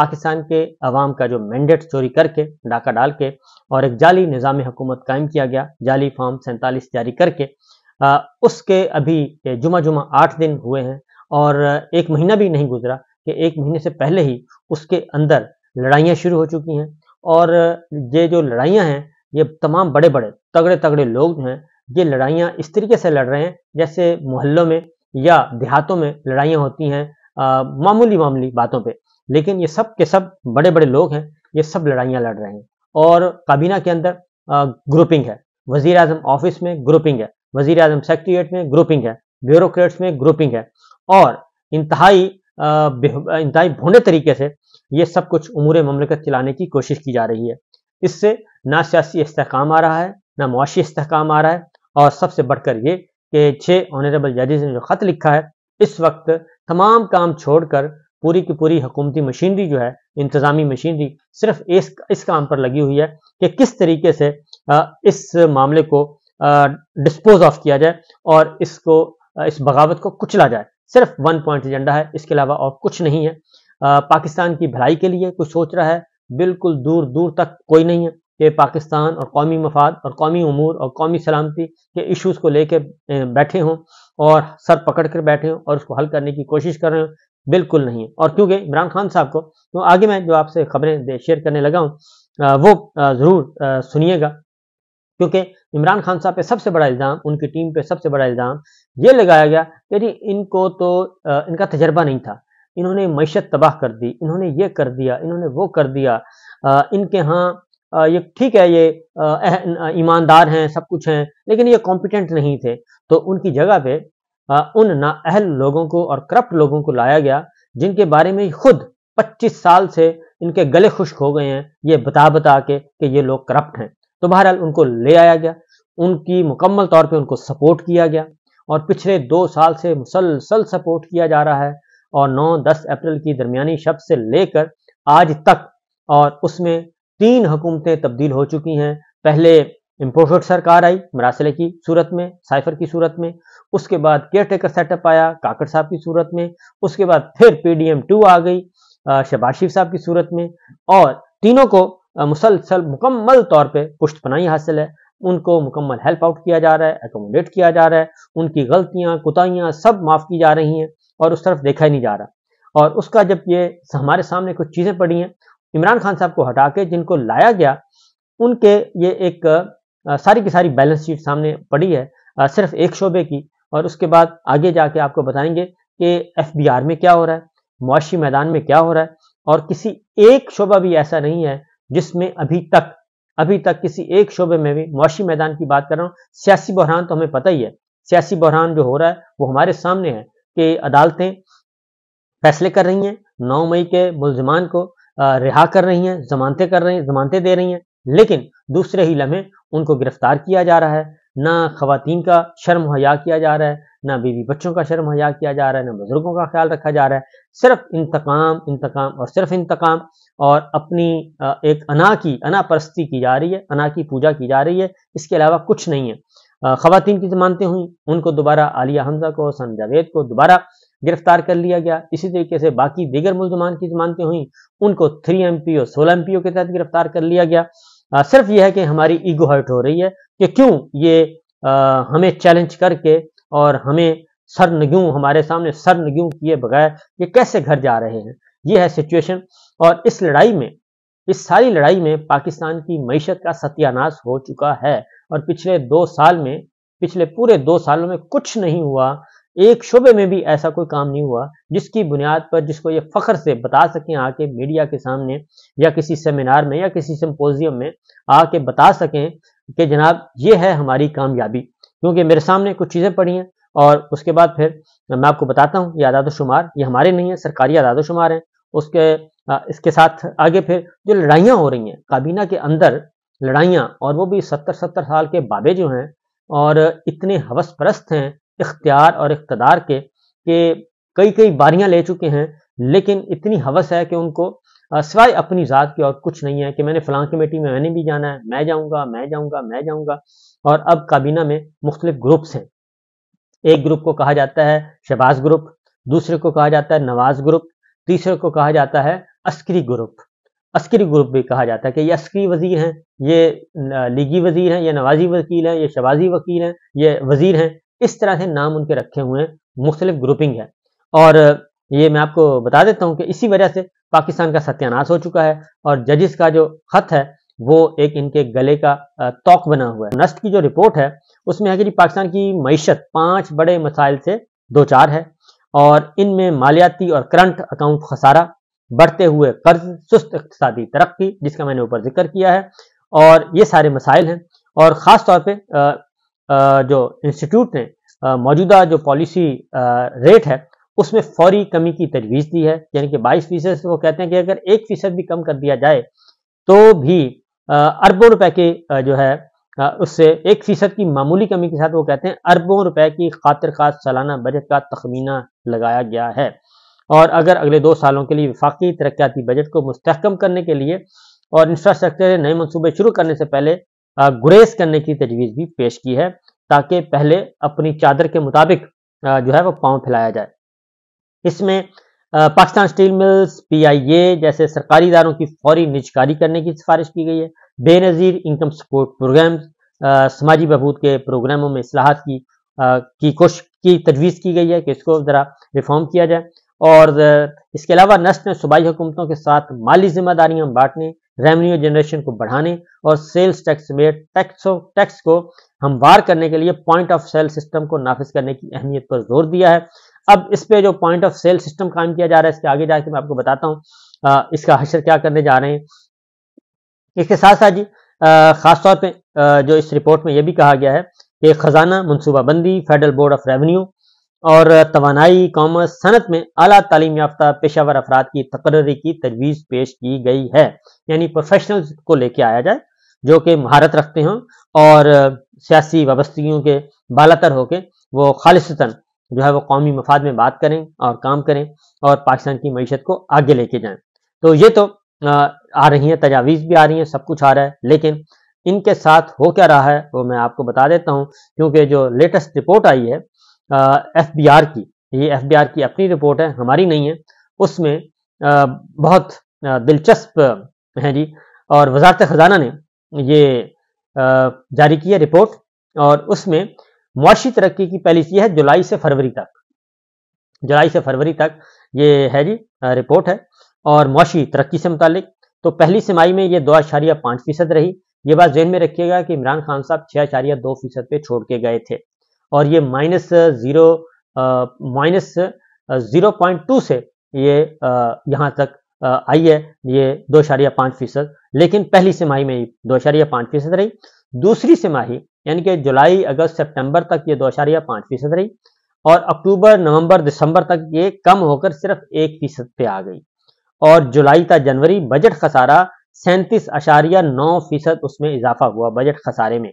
पाकिस्तान के अवाम का जो मैंडेट चोरी करके डाका डाल के और एक जाली निज़ाम हुकूमत कायम किया गया जाली फॉर्म सैंतालीस जारी करके आ, उसके अभी जुमा जुमा आठ दिन हुए हैं और एक महीना भी नहीं गुजरा कि एक महीने से पहले ही उसके अंदर लड़ाइयाँ शुरू हो चुकी हैं और ये जो लड़ाइयाँ हैं ये तमाम बड़े बड़े तगड़े तगड़े लोग हैं ये लड़ाइयाँ इस तरीके से लड़ रहे हैं जैसे मोहल्लों में या देहातों में लड़ाइयाँ होती हैं मामूली मामूली बातों पे लेकिन ये सब के सब बड़े बड़े लोग हैं ये सब लड़ाइयाँ लड़ रहे हैं और काबीना के अंदर ग्रुपिंग है वजीर अजम ऑफिस में ग्रुपिंग है वजीर अजम सेक्रेटरीट में ग्रुपिंग है ब्यूरोक्रेट्स में ग्रुपिंग है और इंतहाई इंतहाई भूडे तरीके से ये सब कुछ उमूर ममलकत चलाने की कोशिश की जा रही है इससे ना सियासी इसकाम आ रहा है ना मुआशी इसकाम आ रहा है और सबसे बढ़कर ये कि छः ऑनरेबल जजेज ने जो ख़त लिखा है इस वक्त तमाम काम छोड़कर पूरी की पूरी हुकूमती मशीनरी जो है इंतजामी मशीनरी सिर्फ इस इस काम पर लगी हुई है कि किस तरीके से इस मामले को डिस्पोज ऑफ किया जाए और इसको इस बगावत को कुचला जाए सिर्फ वन पॉइंट एजेंडा है इसके अलावा और कुछ नहीं है पाकिस्तान की भलाई के लिए कुछ सोच रहा है बिल्कुल दूर दूर तक कोई नहीं है कि पाकिस्तान और कौमी मफाद और कौमी अमूर और कौमी सलामती के इश्यूज को लेकर बैठे हों और सर पकड़ कर बैठे हों और उसको हल करने की कोशिश कर रहे हों बिल्कुल नहीं है और क्योंकि इमरान खान साहब को तो आगे मैं जो आपसे खबरें शेयर करने लगा हूँ वो ज़रूर सुनिएगा क्योंकि इमरान खान साहब पे सबसे बड़ा इल्ज़ाम उनकी टीम पे सबसे बड़ा इल्ज़ाम ये लगाया गया कि जी इनको तो इनका तजर्बा नहीं था इन्होंने मीशत तबाह कर दी इन्होंने ये कर दिया इन्होंने वो कर दिया इनके यहाँ ये ठीक है ये ईमानदार हैं सब कुछ हैं लेकिन ये कॉम्पिटेंट नहीं थे तो उनकी जगह पे उन नाअहल लोगों को और करप्ट लोगों को लाया गया जिनके बारे में खुद 25 साल से इनके गले खुश हो गए हैं ये बता बता के कि ये लोग करप्ट हैं तो बहरहाल उनको ले आया गया उनकी मुकम्मल तौर पे उनको सपोर्ट किया गया और पिछले दो साल से मुसलसल सपोर्ट किया जा रहा है और 9-10 अप्रैल की दरमियानी शब्द से लेकर आज तक और उसमें तीन हुकूमतें तब्दील हो चुकी हैं पहले इम्पोर्टेड सरकार आई मरासले की सूरत में साइफर की सूरत में उसके बाद केयर टेकर सेटअप आया काकड़ साहब की सूरत में उसके बाद फिर पीडीएम टू आ गई शबाशिफ साहब की सूरत में और तीनों को मुसलसल मुकम्मल तौर पर पुष्ट पनाही हासिल है उनको मुकम्मल हेल्प आउट किया जा रहा है एकोमोडेट किया जा रहा है उनकी गलतियां कुताहियां सब माफ की जा रही हैं और उस तरफ देखा ही नहीं जा रहा और उसका जब ये हमारे सामने कुछ चीज़ें पड़ी हैं इमरान खान साहब को हटा के जिनको लाया गया उनके ये एक सारी की सारी बैलेंस शीट सामने पड़ी है सिर्फ एक शोबे की और उसके बाद आगे जाके आपको बताएंगे कि एफ में क्या हो रहा है मुआशी मैदान में क्या हो रहा है और किसी एक शोबा भी ऐसा नहीं है जिसमें अभी तक अभी तक किसी एक शोबे में भी मुआशी मैदान की बात कर रहा हूँ सियासी बहरान तो हमें पता ही है सियासी बहरान जो हो रहा है वो हमारे सामने है कि अदालतें फैसले कर रही हैं नौ मई के मुलजमान को रिहा कर रही हैं जमानतें कर रही हैं जमानतें दे रही हैं लेकिन दूसरे ही लम्हे उनको गिरफ्तार किया जा रहा है ना खातन का शर्म हया किया जा रहा है ना बीवी बच्चों का शर्म हया किया जा रहा है ना बुजुर्गों का ख्याल रखा जा रहा है सिर्फ इंतकाम इंतकाम और सिर्फ इंतकाम और अपनी एक अना की अना परस्ती की जा रही है अना की पूजा की जा रही है इसके अलावा कुछ नहीं है खातन की जमानतें हुई उनको दोबारा आलिया हमजा को सन जावेद को दोबारा गिरफ्तार कर लिया गया इसी तरीके से बाकी दीगर मुलजमान की जमानतें हुई उनको थ्री एम पी ओ सोलह एम पी ओ के तहत गिरफ्तार कर लिया गया आ, सिर्फ यह है कि हमारी ईगो हर्ट हो रही है कि क्यों ये आ, हमें चैलेंज करके और हमें सर नग्यू हमारे सामने सर नग्यू किए बगैर ये कैसे घर जा रहे हैं ये है सिचुएशन और इस लड़ाई में इस सारी लड़ाई में पाकिस्तान की मीशत का सत्यानाश हो चुका है और पिछले दो साल में पिछले पूरे दो सालों में कुछ नहीं हुआ एक शुबे में भी ऐसा कोई काम नहीं हुआ जिसकी बुनियाद पर जिसको ये फ़ख्र से बता सकें आके मीडिया के सामने या किसी सेमिनार में या किसी सिंपोजियम में आके बता सकें कि जनाब ये है हमारी कामयाबी क्योंकि मेरे सामने कुछ चीज़ें पड़ी हैं और उसके बाद फिर मैं आपको बताता हूँ ये आदाद शुमार ये हमारे नहीं है सरकारी आदाद शुमार हैं उसके इसके साथ आगे फिर जो लड़ाइयाँ हो रही हैं काबीना के अंदर लड़ाइयाँ और वो भी सत्तर सत्तर साल के बाबे जो हैं और इतने हवस परस्त हैं इख्तियार और इकतदार के कि कई कई बारियां ले चुके हैं लेकिन इतनी हवस है कि उनको सिवाय अपनी ज़ात की और कुछ नहीं है कि मैंने फलां कमेटी में मैंने भी जाना है मैं जाऊँगा मैं जाऊँगा मैं जाऊँगा और अब काबीना में मुख्तलिफ ग्रुप्स हैं एक ग्रुप को कहा जाता है शहबाज ग्रुप दूसरे को कहा जाता है नवाज ग्रुप तीसरे को कहा जाता है अस्करी ग्रुप अस्करी ग्रुप भी कहा जाता है कि ये अस्करी वजीर हैं ये लीगी वजीर हैं ये नवाजी वकील हैं ये शबाजी वकील हैं ये वजीर हैं इस तरह से नाम उनके रखे हुए हैं मुख्तलिफ ग्रुपिंग है और ये मैं आपको बता देता हूँ कि इसी वजह से पाकिस्तान का सत्यानाश हो चुका है और जजिस का जो खत है वो एक इनके गले का तोक बना हुआ है नस्ट की जो रिपोर्ट है उसमें है कि पाकिस्तान की मीशत पांच बड़े मसाइल से दो चार है और इनमें मालियाती और करंट अकाउंट खसारा बढ़ते हुए कर्ज सुस्त इकतदी तरक्की जिसका मैंने ऊपर जिक्र किया है और ये सारे मसाइल हैं और ख़ास तौर पर जो इंस्टीट्यूट ने मौजूदा जो पॉलिसी रेट है उसमें फौरी कमी की तजवीज़ दी है यानी कि बाईस फीसद वो कहते हैं कि अगर एक फीसद भी कम कर दिया जाए तो भी अरबों रुपए के जो है उससे एक फीसद की मामूली कमी के साथ वो कहते हैं अरबों रुपए की खातिर खास सालाना बजट का तखमीना लगाया गया है और अगर अगले दो सालों के लिए विफाकी तरक्याती बजट को मुस्तकम करने के लिए और इंफ्रास्ट्रक्चर नए मनसूबे शुरू करने से पहले गुरेज करने की तजवीज भी पेश की है ताकि पहले अपनी चादर के मुताबिक जो है वो पाँव फैलाया जाए इसमें पाकिस्तान स्टील मिल्स पीआईए जैसे सरकारी इदारों की फौरी निजकारी करने की सिफारिश की गई है बेनज़ीर इनकम सपोर्ट प्रोग्राम समाजी बहबूद के प्रोग्रामों में असलाहत की की कोशिश की तजवीज़ की गई है कि इसको ज़रा रिफॉर्म किया जाए और इसके अलावा नस्ट में सूबाई हुकूमतों के साथ माली जिम्मेदारियां बांटने रेवेन्यू जनरेशन को बढ़ाने और सेल्स टैक्स में टैक्स को हमवार करने के लिए पॉइंट ऑफ सेल सिस्टम को नाफिज करने की अहमियत पर जोर दिया है अब इस पे जो पॉइंट ऑफ सेल सिस्टम कायम किया जा रहा है इसके आगे जाके मैं आपको बताता हूँ इसका हशर क्या करने जा रहे हैं इसके साथ साथ जी खासतौर पर जो इस रिपोर्ट में यह भी कहा गया है कि खजाना मनसूबाबंदी फेडरल बोर्ड ऑफ रेवेन्यू और तोानाई कॉमर्स सनत में अला तालीम याफ्ता पेशावर अफराद की तकर्री की तजवीज़ पेश की गई है यानी प्रोफेशनल्स को लेके आया जाए जो कि महारत रखते हों और सियासी वाबस्तगियों के बालतर होकर वो खालिशन जो है वो कौमी मफाद में बात करें और काम करें और पाकिस्तान की मीशत को आगे लेके जाएं तो ये तो आ रही हैं तजावीज़ भी आ रही हैं सब कुछ आ रहा है लेकिन इनके साथ हो क्या रहा है वो मैं आपको बता देता हूँ क्योंकि जो लेटेस्ट रिपोर्ट आई है एफ बी आर की ये एफ बी आर की अपनी रिपोर्ट है हमारी नहीं है उसमें आ, बहुत दिलचस्प है जी और वजारत ख़जाना ने ये आ, जारी की है रिपोर्ट और उसमें मुआशी तरक्की की पॉलिसी है जुलाई से फरवरी तक जुलाई से फरवरी तक ये है जी रिपोर्ट है और मुआशी तरक्की से मुतालिक तो पहली सिमाही में ये दो आशारिया पाँच फीसद रही ये बात जहन में रखिएगा कि इमरान खान साहब छः आशारिया दो फीसद पे छोड़ के गए थे और ये minus zero minus zero point two से ये uh, यहाँ तक uh, आई है ये दो शारिया पाँच फीसद लेकिन पहली सिमाही में दो शारिया पाँच फीसद रही दूसरी सिमाही यानी कि जुलाई अगस्त सितंबर तक ये दो शारिया पाँच फीसद रही और अक्टूबर नवंबर दिसंबर तक ये कम होकर सिर्फ एक फीसद पे आ गई और जुलाई का जनवरी बजट खसारा सैंतीस अशारिया नौ फीसद उसमें इजाफा हुआ बजट खसारे में